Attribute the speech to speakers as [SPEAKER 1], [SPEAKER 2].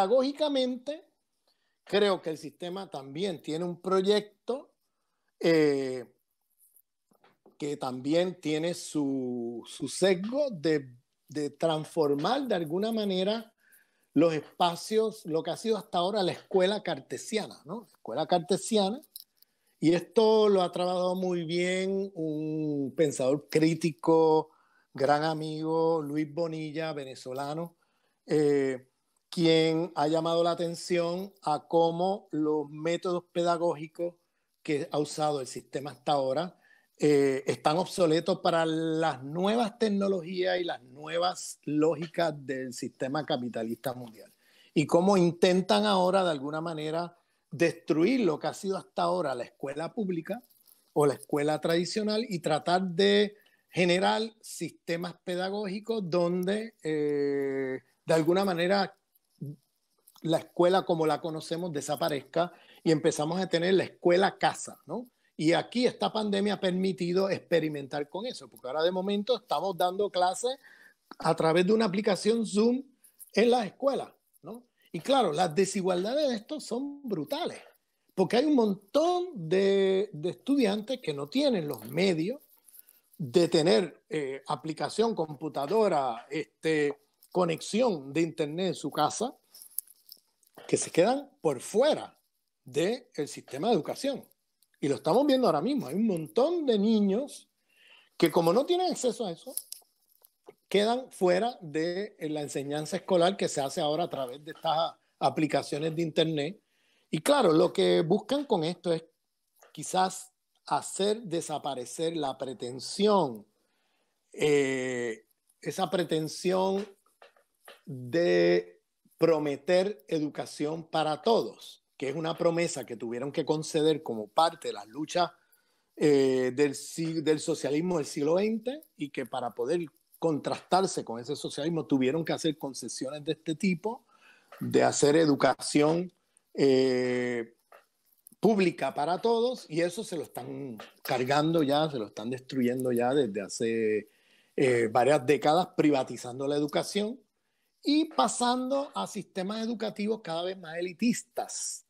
[SPEAKER 1] Pedagógicamente, creo que el sistema también tiene un proyecto eh, que también tiene su, su sesgo de, transformar de alguna manera los espacios, lo que ha sido hasta ahora la escuela cartesiana, ¿no? Escuela cartesiana. Y esto lo ha trabajado muy bien un pensador crítico, gran amigo, Luis Bonilla, venezolano, eh, quien ha llamado la atención a cómo los métodos pedagógicos que ha usado el sistema hasta ahora eh, están obsoletos para las nuevas tecnologías y las nuevas lógicas del sistema capitalista mundial. Y cómo intentan ahora, de alguna manera, destruir lo que ha sido hasta ahora la escuela pública o la escuela tradicional y tratar de generar sistemas pedagógicos donde eh, de alguna manera la escuela como la conocemos desaparezca y empezamos a tener la escuela casa, ¿no? Y aquí esta pandemia ha permitido experimentar con eso, porque ahora de momento estamos dando clases a través de una aplicación Zoom en las escuelas, ¿no? Y claro, las desigualdades de esto son brutales, porque hay un montón de, estudiantes que no tienen los medios de tener eh, aplicación, computadora, este, conexión de Internet en su casa, que se quedan por fuera del sistema de educación. Y lo estamos viendo ahora mismo. Hay un montón de niños que como no tienen acceso a eso, quedan fuera de la enseñanza escolar que se hace ahora a través de estas aplicaciones de Internet. Y claro, lo que buscan con esto es quizás hacer desaparecer la pretensión, eh, esa pretensión de prometer educación para todos, que es una promesa que tuvieron que conceder como parte de las luchas eh, del, socialismo del siglo XX y que para poder contrastarse con ese socialismo tuvieron que hacer concesiones de este tipo, de hacer educación eh, pública para todos y eso se lo están cargando ya, se lo están destruyendo ya desde hace eh, varias décadas, privatizando la educación y pasando a sistemas educativos cada vez más elitistas.